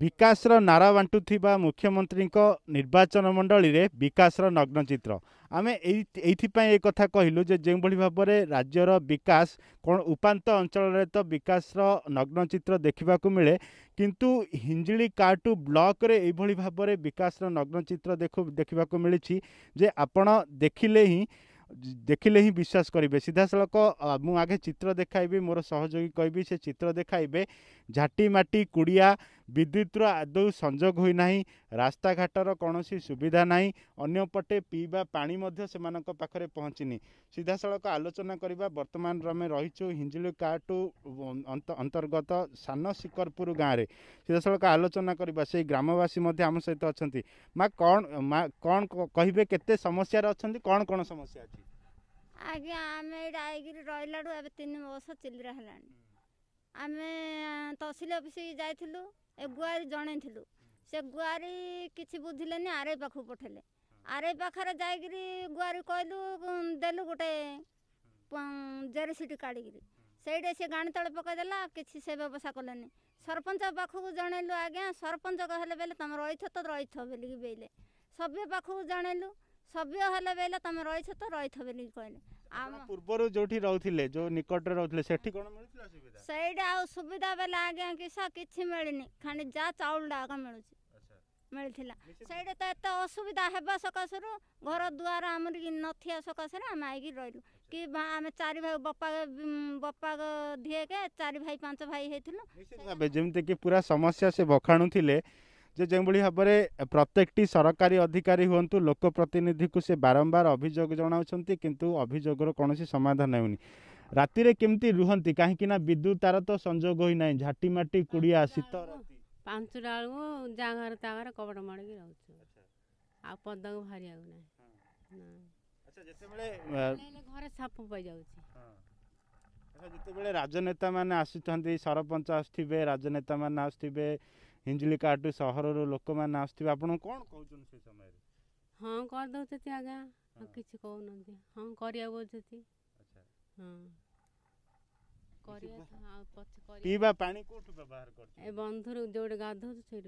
ବିକାଶର ନାରା ବାଣ୍ଟୁଥିବା ମୁଖ୍ୟମନ୍ତ୍ରୀଙ୍କ ନିର୍ବାଚନ ମଣ୍ଡଳୀରେ ବିକାଶର ନଗ୍ନଚିତ୍ର ଆମେ ଏଇ ଏଇଥିପାଇଁ ଏ କଥା କହିଲୁ ଯେ ଯେଉଁଭଳି ଭାବରେ ରାଜ୍ୟର ବିକାଶ କ'ଣ ଉପାନ୍ତ ଅଞ୍ଚଳରେ ତ ବିକାଶର ନଗ୍ନଚିତ୍ର ଦେଖିବାକୁ ମିଳେ କିନ୍ତୁ ହିଞ୍ଜିଳି କାଟୁ ବ୍ଲକରେ ଏଇଭଳି ଭାବରେ ବିକାଶର ନଗ୍ନଚିତ୍ର ଦେଖୁ ଦେଖିବାକୁ ମିଳିଛି ଯେ ଆପଣ ଦେଖିଲେ ହିଁ ଦେଖିଲେ ହିଁ ବିଶ୍ୱାସ କରିବେ ସିଧାସଳଖ ମୁଁ ଆଗେ ଚିତ୍ର ଦେଖାଇବି ମୋର ସହଯୋଗୀ କହିବି ସେ ଚିତ୍ର ଦେଖାଇବେ ଝାଟି ମାଟି କୁଡ଼ିଆ ବିଦ୍ୟୁତ୍ର ଆଦୌ ସଂଯୋଗ ହୋଇନାହିଁ ରାସ୍ତାଘାଟର କୌଣସି ସୁବିଧା ନାହିଁ ଅନ୍ୟପଟେ ପିଇବା ପାଣି ମଧ୍ୟ ସେମାନଙ୍କ ପାଖରେ ପହଞ୍ଚିନି ସିଧାସଳଖ ଆଲୋଚନା କରିବା ବର୍ତ୍ତମାନର ଆମେ ରହିଛୁ ହିଞ୍ଜିଳି କାଟୁ ଅନ୍ତର୍ଗତ ସାନ ଶିକରପୁର ଗାଁରେ ସିଧାସଳଖ ଆଲୋଚନା କରିବା ସେଇ ଗ୍ରାମବାସୀ ମଧ୍ୟ ଆମ ସହିତ ଅଛନ୍ତି ମା' କ'ଣ ମା' କ'ଣ କହିବେ କେତେ ସମସ୍ୟାରେ ଅଛନ୍ତି କ'ଣ କ'ଣ ସମସ୍ୟା ଅଛି ଆଜ୍ଞା ଆମେ ଏଇଟା ଆଇକିରି ରହିଲାଠୁ ଏବେ ତିନି ବର୍ଷ ଚିଲିରା ହେଲାଣି ଆମେ ତହସିଲ ଅଫିସ୍କୁ ଯାଇଥିଲୁ ଏ ଗୁଆରୀ ଜଣେଇଥିଲୁ ସେ ଗୁଆରୀ କିଛି ବୁଝିଲେନି ଆର୍ଆଇ ପାଖକୁ ପଠେଇଲେ ଆର୍ଆଇ ପାଖରେ ଯାଇକିରି ଗୁଆରୀ କହିଲୁ ଦେଲୁ ଗୋଟେ ଜେରସିଟି କାଢ଼ିକିରି ସେଇଠି ସେ ଗାଣି ତଳେ ପକାଇଦେଲା କିଛି ସେ ବ୍ୟବସାୟ କଲେନି ସରପଞ୍ଚ ପାଖକୁ ଜଣେଇଲୁ ଆଜ୍ଞା ସରପଞ୍ଚ କହିଲେ ବେଲେ ତମେ ରହିଛ ତ ରହିଥ ବୋଲିକି ବେଇଲେ ସଭ୍ୟ ପାଖକୁ ଜଣେଇଲୁ ସଭ୍ୟ ହେଲେ ବେଲେ ତମେ ରହିଛ ତ ରହିଥ ବୋଲିକି କହିଲେ ପୂର୍ବରୁ ଯୋଉଠି ରହୁଥିଲେ ଯୋଉ ନିକଟରେ ରହୁଥିଲେ ସେଠି କ'ଣ ମିଳୁଥିଲା ସୁବିଧା ସେଇଟା ଆଉ ସୁବିଧା ବେଲେ ଆଜ୍ଞା କିସ କିଛି ମିଳିନି ଖାଲି ଯାହା ଚାଉଳଟା ଆଗ ମିଳୁଛି ମିଳିଥିଲା ସେଇଟା ତ ଏତେ ଅସୁବିଧା ହେବା ସକାଶରୁ ଘର ଦୁଆର ଆମର କି ନଥିବା ସକାଶରେ ଆମେ ଆଇକି ରହିଲୁ କି ଆମେ ଚାରି ଭାଇ ବାପା ବାପା ଧିଏକେ ଚାରି ଭାଇ ପାଞ୍ଚ ଭାଇ ହେଇଥିଲୁ ଯେମିତିକି ପୁରା ସମସ୍ୟା ସେ ବଖାଣୁଥିଲେ যে যেভাবে ভাবে প্রত্যেকটি সরকারি অধিকারী হুম লোকপ্রতিনিধিকে সে বারম্বার অভিযোগ জনাওছেন কিন্তু অভিযোগর কোণী সমাধান হেউনি রাতে কমিটি রুহতি কিনা বিদ্যুৎ তার তো সংযোগ হয়ে না ঝাটিমাটি কুড়িয়া শীত ପାଞ୍ଚଟା ବେଳକୁ ଯାହା ଘରେ ତା ଘରେ କବାଟ ମାଡ଼ିକି ରହୁଛୁ ଆଉ ପଦାକୁ ବାହାରିବାକୁ ନାହିଁ ଯେତେବେଳେ ଘରେ ସାପ ପାଇଯାଉଛି ଯେତେବେଳେ ରାଜନେତାମାନେ ଆସୁଛନ୍ତି ସରପଞ୍ଚ ଆସୁଥିବେ ରାଜନେତାମାନେ ଆସୁଥିବେ हिंजली काट तो शहर और लोग को मैं से समय रहे हाँ कौन दो से थी आगे हाँ किसी को नहीं थी हाँ कौरिया बोल से थी हाँ कौरिया हाँ उपस्थित कौरिया पीवा पानी कौन से बाहर कौन ए बंदर उधर गाड़ों से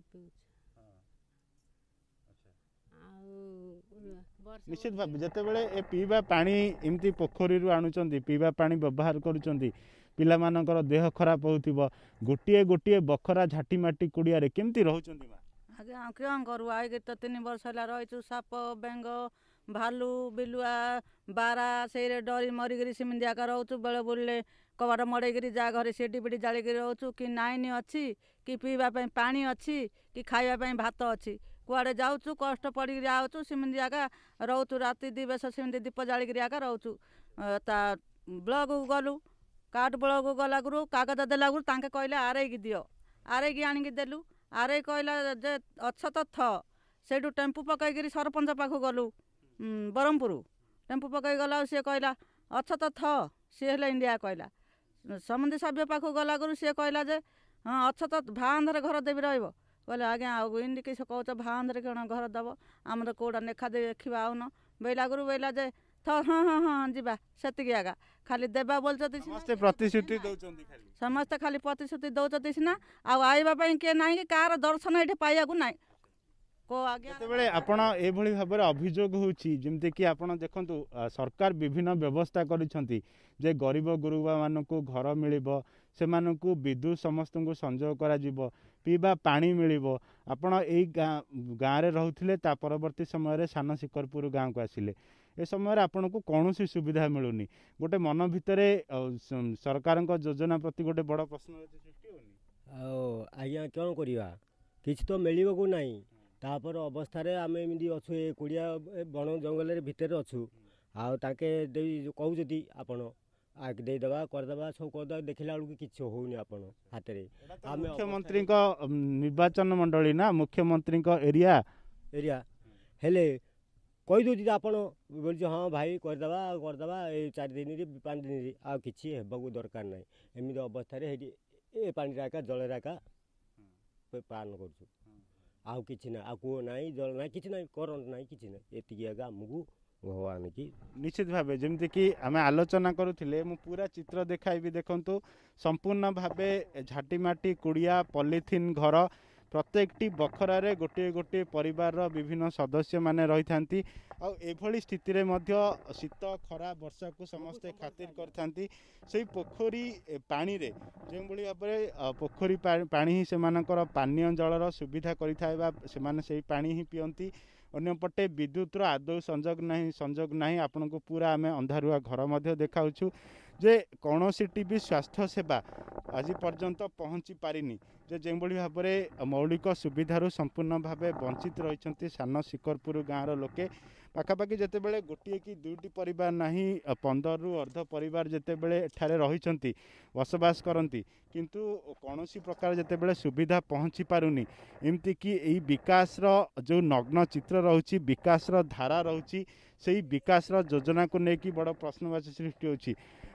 ନିଶ୍ଚିତ ଭାବେ ଯେତେବେଳେ ଏ ପିଇବା ପାଣି ଏମିତି ପୋଖରୀରୁ ଆଣୁଛନ୍ତି ପିଇବା ପାଣି ବ୍ୟବହାର କରୁଛନ୍ତି ପିଲାମାନଙ୍କର ଦେହ ଖରାପ ହେଉଥିବ ଗୋଟିଏ ଗୋଟିଏ ବଖରା ଝାଟି ମାଟି କୁଡ଼ିଆରେ କେମିତି ରହୁଛନ୍ତି ଆଜ୍ଞା କ'ଣ କରୁ ଆଉ କେତେ ତିନି ବର୍ଷ ହେଲା ରହିଛୁ ସାପ ବେଙ୍ଗ ଭାଲୁ ବିଲୁଆ ବାରା ସେଇରେ ଡରି ମରିକିରି ସେମିତି ଆକା ରହୁଛୁ ବେଳେ ବୁଲିଲେ କବାଟ ମଡ଼େଇକିରି ଯା ଘରେ ସେଠି ପିଠି ଜାଳିକିରି ରହୁଛୁ କି ନାଇନ୍ ଅଛି କି ପିଇବା ପାଇଁ ପାଣି ଅଛି କି ଖାଇବା ପାଇଁ ଭାତ ଅଛି କୁଆଡ଼େ ଯାଉଛୁ କଷ୍ଟ ପଡ଼ିକିରି ଆଉଛୁ ସେମିତି ଆକା ରହୁଛୁ ରାତି ଦୁଇ ବେଶ ସେମିତି ଦୀପ ଜାଳିକିରି ଆକା ରହୁଛୁ ତା ବ୍ଲକ୍କୁ ଗଲୁ କାଠ ବ୍ଲକ୍କୁ ଗଲାଗୁରୁ କାଗଜ ଦେଲାଗୁରୁ ତାଙ୍କେ କହିଲେ ଆରେଇକି ଦିଅ ଆରେଇକି ଆଣିକି ଦେଲୁ ଆରେଇ କହିଲା ଯେ ଅଛ ତ ଥ ସେଇଠୁ ଟେମ୍ପୁ ପକାଇକିରି ସରପଞ୍ଚ ପାଖକୁ ଗଲୁ ବ୍ରହ୍ମପୁର ଟେମ୍ପୁ ପକାଇକି ଗଲା ଆଉ ସିଏ କହିଲା ଅଛ ତ ଥ ସିଏ ହେଲେ ଇଣ୍ଡିଆ କହିଲା ସମୁଦ୍ର ସଭ୍ୟ ପାଖକୁ ଗଲାଗୁରୁ ସିଏ କହିଲା ଯେ ହଁ ଅଛ ତ ଭାଆନ୍ଧରେ ଘର ଦେବି ରହିବ କହିଲେ ଆଜ୍ଞା ଆଉ ଏମିତି କିଛି କହୁଛ ଭାଆନ୍ଧରେ କ'ଣ ଘର ଦେବ ଆମର କେଉଁଟା ନେଖା ଦେଖିବା ଆଉନ ବୋଇଲା ଆଗରୁ ବୋଇଲା ଯେ ଥ ହଁ ହଁ ହଁ ଯିବା ସେତିକି ଆଗା ଖାଲି ଦେବା ବୋଲୁଛନ୍ତି ସମସ୍ତେ ପ୍ରତିଶ୍ରୁତି ଦେଉଛନ୍ତି ସମସ୍ତେ ଖାଲି ପ୍ରତିଶ୍ରୁତି ଦେଉଛନ୍ତି ସିନା ଆଉ ଆଇବା ପାଇଁ କିଏ ନାହିଁ କି କାହାର ଦର୍ଶନ ଏଠି ପାଇବାକୁ ନାହିଁ ଯେତେବେଳେ ଆପଣ ଏଭଳି ଭାବରେ ଅଭିଯୋଗ ହେଉଛି ଯେମିତିକି ଆପଣ ଦେଖନ୍ତୁ ସରକାର ବିଭିନ୍ନ ବ୍ୟବସ୍ଥା କରିଛନ୍ତି ଯେ ଗରିବ ଗୁରୁବାମାନଙ୍କୁ ଘର ମିଳିବ ସେମାନଙ୍କୁ ବିଦ୍ୟୁତ ସମସ୍ତଙ୍କୁ ସଂଯୋଗ କରାଯିବ ପିଇବା ପାଣି ମିଳିବ ଆପଣ ଏଇ ଗାଁ ଗାଁରେ ରହୁଥିଲେ ତା ପରବର୍ତ୍ତୀ ସମୟରେ ସାନ ଶିକରପୁର ଗାଁକୁ ଆସିଲେ ଏ ସମୟରେ ଆପଣଙ୍କୁ କୌଣସି ସୁବିଧା ମିଳୁନି ଗୋଟେ ମନ ଭିତରେ ସରକାରଙ୍କ ଯୋଜନା ପ୍ରତି ଗୋଟେ ବଡ଼ ପ୍ରଶ୍ନ ସୃଷ୍ଟି ଆଉ ଆଜ୍ଞା କ'ଣ କରିବା କିଛି ତ ମିଳିବକୁ ନାହିଁ ତାପରେ ଅବସ୍ଥାରେ ଆମେ ଏମିତି ଅଛୁ ଏ କୁଡ଼ିଆ ବଣ ଜଙ୍ଗଲରେ ଭିତରେ ଅଛୁ ଆଉ ତାଙ୍କେ ଦେଇ କହୁଛନ୍ତି ଆପଣ ଦେଇଦେବା କରିଦେବା ସବୁ କରିଦେବା ଦେଖିଲା ବେଳକୁ କିଛି ହେଉନି ଆପଣ ହାତରେ ଆମେ ମୁଖ୍ୟମନ୍ତ୍ରୀଙ୍କ ନିର୍ବାଚନ ମଣ୍ଡଳୀ ନା ମୁଖ୍ୟମନ୍ତ୍ରୀଙ୍କ ଏରିଆ ଏରିଆ ହେଲେ କହିଦେଉଛି ଆପଣ ବୋଲୁଛି ହଁ ଭାଇ କରିଦେବା କରିଦେବା ଏଇ ଚାରି ଦିନରେ ପାଞ୍ଚ ଦିନରେ ଆଉ କିଛି ହେବାକୁ ଦରକାର ନାହିଁ ଏମିତି ଅବସ୍ଥାରେ ସେଠି ଏ ପାଣିରେ ଏକା ଜଳରେ ଏକା ପାଳନ କରୁଛୁ ଆଉ କିଛି ନାହିଁ ଆଉ କୂଅ ନାହିଁ ଜଳ ନାହିଁ କିଛି ନାହିଁ କରେଣ୍ଟ ନାହିଁ କିଛି ନାହିଁ ଏତିକି ଏକା ଆମକୁ ଭଗବାନ କି ନିଶ୍ଚିତ ଭାବେ ଯେମିତିକି ଆମେ ଆଲୋଚନା କରୁଥିଲେ ମୁଁ ପୁରା ଚିତ୍ର ଦେଖାଇବି ଦେଖନ୍ତୁ ସମ୍ପୂର୍ଣ୍ଣ ଭାବେ ଝାଟିମାଟି କୁଡ଼ିଆ ପଲିଥିନ୍ ଘର ପ୍ରତ୍ୟେକଟି ବଖରାରେ ଗୋଟିଏ ଗୋଟିଏ ପରିବାରର ବିଭିନ୍ନ ସଦସ୍ୟମାନେ ରହିଥାନ୍ତି ଆଉ ଏଭଳି ସ୍ଥିତିରେ ମଧ୍ୟ ଶୀତ ଖରା ବର୍ଷାକୁ ସମସ୍ତେ ଖାତିର କରିଥାନ୍ତି ସେଇ ପୋଖରୀ ପାଣିରେ ଯେଉଁଭଳି ଭାବରେ ପୋଖରୀ ପାଣି ହିଁ ସେମାନଙ୍କର ପାନୀୟ ଜଳର ସୁବିଧା କରିଥାଏ ବା ସେମାନେ ସେଇ ପାଣି ହିଁ ପିଅନ୍ତି ଅନ୍ୟପଟେ ବିଦ୍ୟୁତ୍ର ଆଦୌ ସଂଯୋଗ ନାହିଁ ସଂଯୋଗ ନାହିଁ ଆପଣଙ୍କୁ ପୁରା ଆମେ ଅନ୍ଧାରୁଆ ଘର ମଧ୍ୟ ଦେଖାଉଛୁ ଯେ କୌଣସିଟି ବି ସ୍ୱାସ୍ଥ୍ୟ ସେବା ଆଜି ପର୍ଯ୍ୟନ୍ତ ପହଞ୍ଚି ପାରିନି ଯେ ଯେଉଁଭଳି ଭାବରେ ମୌଳିକ ସୁବିଧାରୁ ସମ୍ପୂର୍ଣ୍ଣ ଭାବେ ବଞ୍ଚିତ ରହିଛନ୍ତି ସାନ ଶିକରପୁର ଗାଁର ଲୋକେ ପାଖାପାଖି ଯେତେବେଳେ ଗୋଟିଏ କି ଦୁଇଟି ପରିବାର ନାହିଁ ପନ୍ଦରରୁ ଅର୍ଦ୍ଧ ପରିବାର ଯେତେବେଳେ ଏଠାରେ ରହିଛନ୍ତି ବସବାସ କରନ୍ତି କିନ୍ତୁ କୌଣସି ପ୍ରକାର ଯେତେବେଳେ ସୁବିଧା ପହଞ୍ଚି ପାରୁନି ଏମିତିକି ଏଇ ବିକାଶର ଯେଉଁ ନଗ୍ନ ଚିତ୍ର ରହୁଛି ବିକାଶର ଧାରା ରହୁଛି ସେଇ ବିକାଶର ଯୋଜନାକୁ ନେଇକି ବଡ଼ ପ୍ରଶ୍ନବାଚୀ ସୃଷ୍ଟି ହେଉଛି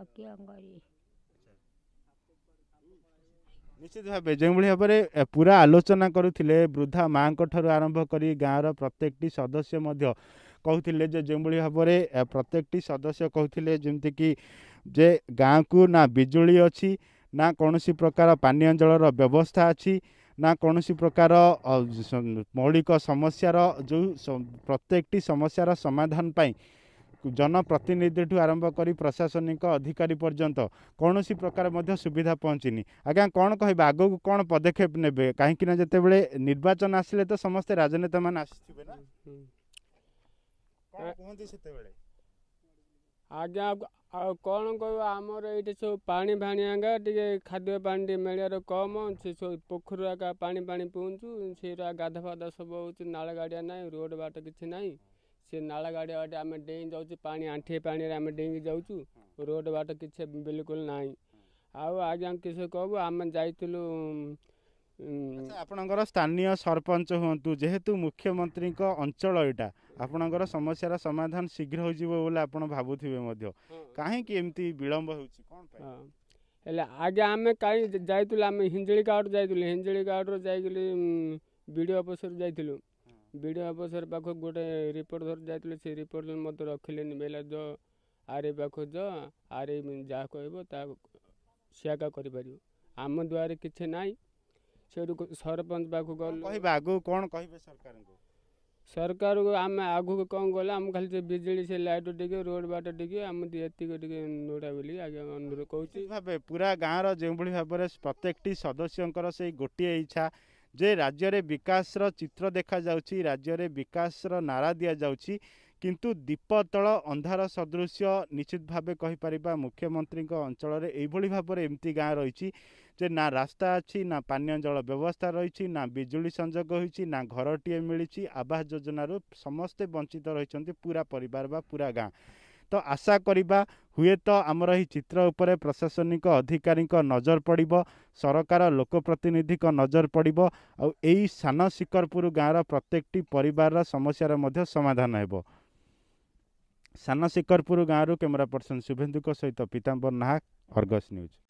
ନିଶ୍ଚିତ ଭାବେ ଯେଉଁଭଳି ଭାବରେ ପୁରା ଆଲୋଚନା କରୁଥିଲେ ବୃଦ୍ଧା ମାଆଙ୍କ ଠାରୁ ଆରମ୍ଭ କରି ଗାଁର ପ୍ରତ୍ୟେକଟି ସଦସ୍ୟ ମଧ୍ୟ କହୁଥିଲେ ଯେ ଯେଉଁଭଳି ଭାବରେ ପ୍ରତ୍ୟେକଟି ସଦସ୍ୟ କହୁଥିଲେ ଯେମିତିକି ଯେ ଗାଁକୁ ନା ବିଜୁଳି ଅଛି ନା କୌଣସି ପ୍ରକାର ପାନୀୟ ଜଳର ବ୍ୟବସ୍ଥା ଅଛି ନା କୌଣସି ପ୍ରକାର ମୌଳିକ ସମସ୍ୟାର ଯେଉଁ ପ୍ରତ୍ୟେକଟି ସମସ୍ୟାର ସମାଧାନ ପାଇଁ ଜନପ୍ରତିନିଧିଠୁ ଆରମ୍ଭ କରି ପ୍ରଶାସନିକ ଅଧିକାରୀ ପର୍ଯ୍ୟନ୍ତ କୌଣସି ପ୍ରକାର ମଧ୍ୟ ସୁବିଧା ପହଞ୍ଚିନି ଆଜ୍ଞା କ'ଣ କହିବେ ଆଗକୁ କ'ଣ ପଦକ୍ଷେପ ନେବେ କାହିଁକିନା ଯେତେବେଳେ ନିର୍ବାଚନ ଆସିଲେ ତ ସମସ୍ତେ ରାଜନେତାମାନେ ଆସିଥିବେ ନା କୁହନ୍ତି ସେତେବେଳେ ଆଜ୍ଞା ଆଉ କ'ଣ କହିବ ଆମର ଏଇଠି ସବୁ ପାଣି ଫାଣି ଆଜ୍ଞା ଟିକେ ଖାଦ୍ୟ ପାଣି ଟିକେ ମିଳିବାର କମ୍ ସେ ସବୁ ପୋଖରୀ ଏକା ପାଣି ପାଣି ପିଉଛୁ ସେଇଟା ଗାଧା ଫାଧା ସବୁ ହେଉଛି ନାଳ ଗାଡ଼ିଆ ନାହିଁ ରୋଡ଼ ବାଟ କିଛି ନାହିଁ ସେ ନାଳ ଗାଡ଼ି ବାଟେ ଆମେ ଡେଇଁ ଯାଉଛୁ ପାଣି ଆଣ୍ଠିଏ ପାଣିରେ ଆମେ ଡେଇଁକି ଯାଉଛୁ ରୋଡ଼ ବାଟ କିଛି ବିଲକୁଲ ନାହିଁ ଆଉ ଆଜ୍ଞା କିଛି କହିବୁ ଆମେ ଯାଇଥିଲୁ ଆପଣଙ୍କର ସ୍ଥାନୀୟ ସରପଞ୍ଚ ହୁଅନ୍ତୁ ଯେହେତୁ ମୁଖ୍ୟମନ୍ତ୍ରୀଙ୍କ ଅଞ୍ଚଳ ଏଇଟା ଆପଣଙ୍କର ସମସ୍ୟାର ସମାଧାନ ଶୀଘ୍ର ହୋଇଯିବ ବୋଲି ଆପଣ ଭାବୁଥିବେ ମଧ୍ୟ କାହିଁକି ଏମିତି ବିଳମ୍ବ ହେଉଛି କ'ଣ ହେଲେ ଆଜ୍ଞା ଆମେ କାହିଁ ଯାଇଥିଲୁ ଆମେ ହିଞ୍ଜିଳି ହିଞ୍ଜିଳିକାଡ଼ରୁ ଯାଇଥିଲୁ ହିଞ୍ଜିଳି ହିଞ୍ଜିଳିକାଡ଼ରୁ ଯାଇକି ବି ଡ଼ି ଓ ଅଫିସରୁ ଯାଇଥିଲୁ ବିଡ଼ିଓ ଅଫିସର ପାଖକୁ ଗୋଟେ ରିପୋର୍ଟ ଧରି ଯାଇଥିଲେ ସେ ରିପୋର୍ଟ ମୋତେ ରଖିଲେନି ବେଲା ଯ ଆର୍ ଏ ପାଖକୁ ଯ ଆର୍ ଏ ଯାହା କହିବ ତା ସିଏ ଏକା କରିପାରିବ ଆମ ଦ୍ୱାରା କିଛି ନାହିଁ ସେଠୁ ସରପଞ୍ଚ ପାଖକୁ ଗଲେ କହିବେ ଆଗକୁ କ'ଣ କହିବେ ସରକାରଙ୍କୁ ସରକାରକୁ ଆମେ ଆଗକୁ କ'ଣ କଲେ ଆମକୁ ଖାଲି ସେ ବିଜୁଳି ସେ ଲାଇଟ୍ ଟିକେ ରୋଡ଼ ବାଟ ଟିକେ ଆମ ଏତିକି ଟିକେ ନୋଡ଼ା ବୋଲି ଆଜ୍ଞା ଅନୁରୋଧ କହୁଛି ଭାବେ ପୁରା ଗାଁର ଯେଉଁଭଳି ଭାବରେ ପ୍ରତ୍ୟେକଟି ସଦସ୍ୟଙ୍କର ସେଇ ଗୋଟିଏ ଇଚ୍ଛା ଯେ ରାଜ୍ୟରେ ବିକାଶର ଚିତ୍ର ଦେଖାଯାଉଛି ରାଜ୍ୟରେ ବିକାଶର ନାରା ଦିଆଯାଉଛି କିନ୍ତୁ ଦୀପ ତଳ ଅନ୍ଧାର ସଦୃଶ୍ୟ ନିଶ୍ଚିତ ଭାବେ କହିପାରିବା ମୁଖ୍ୟମନ୍ତ୍ରୀଙ୍କ ଅଞ୍ଚଳରେ ଏଇଭଳି ଭାବରେ ଏମିତି ଗାଁ ରହିଛି ଯେ ନା ରାସ୍ତା ଅଛି ନା ପାନୀୟ ଜଳ ବ୍ୟବସ୍ଥା ରହିଛି ନା ବିଜୁଳି ସଂଯୋଗ ହୋଇଛି ନା ଘରଟିଏ ମିଳିଛି ଆବାସ ଯୋଜନାରୁ ସମସ୍ତେ ବଞ୍ଚିତ ରହିଛନ୍ତି ପୁରା ପରିବାର ବା ପୁରା ଗାଁ ତ ଆଶା କରିବା ହୁଏତ ଆମର ଏହି ଚିତ୍ର ଉପରେ ପ୍ରଶାସନିକ ଅଧିକାରୀଙ୍କ ନଜର ପଡ଼ିବ ସରକାର ଲୋକପ୍ରତିନିଧିଙ୍କ ନଜର ପଡ଼ିବ ଆଉ ଏଇ ସାନ ଶିକରପୁର ଗାଁର ପ୍ରତ୍ୟେକଟି ପରିବାରର ସମସ୍ୟାର ମଧ୍ୟ ସମାଧାନ ହେବ ସାନ ଶିକରପୁର ଗାଁରୁ କ୍ୟାମେରା ପର୍ସନ୍ ଶୁଭେନ୍ଦୁଙ୍କ ସହିତ ପୀତାମ୍ବର ନାହାକ ଅର୍ଗସ୍ ନ୍ୟୁଜ୍